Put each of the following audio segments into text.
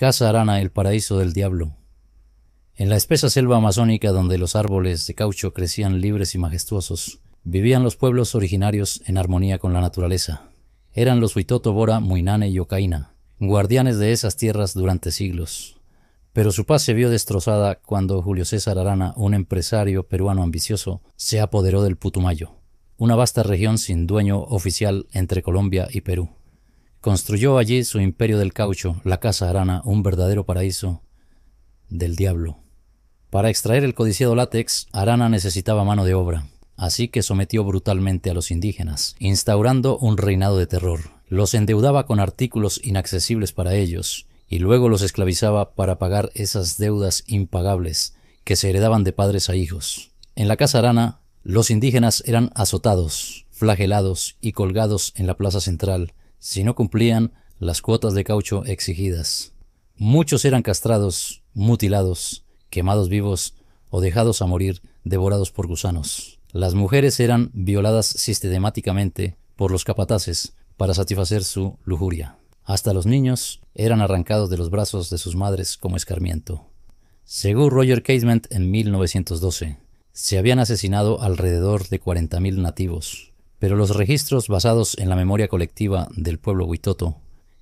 Casa Arana, el paraíso del diablo. En la espesa selva amazónica donde los árboles de caucho crecían libres y majestuosos, vivían los pueblos originarios en armonía con la naturaleza. Eran los Huitoto Bora, Muinane y Ocaína, guardianes de esas tierras durante siglos. Pero su paz se vio destrozada cuando Julio César Arana, un empresario peruano ambicioso, se apoderó del Putumayo, una vasta región sin dueño oficial entre Colombia y Perú. Construyó allí su imperio del caucho, la Casa Arana, un verdadero paraíso del diablo. Para extraer el codiciado látex, Arana necesitaba mano de obra, así que sometió brutalmente a los indígenas, instaurando un reinado de terror. Los endeudaba con artículos inaccesibles para ellos, y luego los esclavizaba para pagar esas deudas impagables que se heredaban de padres a hijos. En la Casa Arana, los indígenas eran azotados, flagelados y colgados en la plaza central, si no cumplían las cuotas de caucho exigidas. Muchos eran castrados, mutilados, quemados vivos o dejados a morir devorados por gusanos. Las mujeres eran violadas sistemáticamente por los capataces para satisfacer su lujuria. Hasta los niños eran arrancados de los brazos de sus madres como escarmiento. Según Roger Casement en 1912, se habían asesinado alrededor de 40.000 nativos, pero los registros basados en la memoria colectiva del pueblo huitoto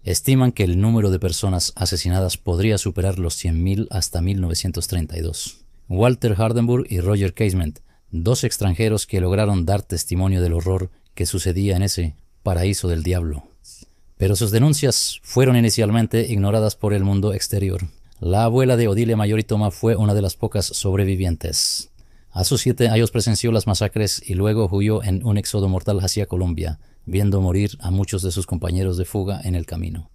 estiman que el número de personas asesinadas podría superar los 100.000 hasta 1932. Walter Hardenburg y Roger Casement, dos extranjeros que lograron dar testimonio del horror que sucedía en ese paraíso del diablo. Pero sus denuncias fueron inicialmente ignoradas por el mundo exterior. La abuela de Odile Mayoritoma fue una de las pocas sobrevivientes. A sus siete años presenció las masacres y luego huyó en un éxodo mortal hacia Colombia, viendo morir a muchos de sus compañeros de fuga en el camino.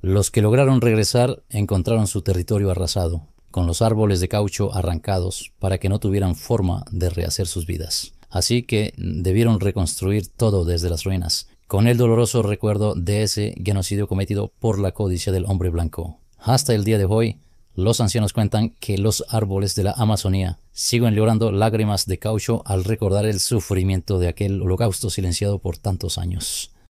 Los que lograron regresar encontraron su territorio arrasado, con los árboles de caucho arrancados para que no tuvieran forma de rehacer sus vidas. Así que debieron reconstruir todo desde las ruinas, con el doloroso recuerdo de ese genocidio cometido por la codicia del hombre blanco. Hasta el día de hoy, los ancianos cuentan que los árboles de la Amazonía siguen llorando lágrimas de caucho al recordar el sufrimiento de aquel holocausto silenciado por tantos años.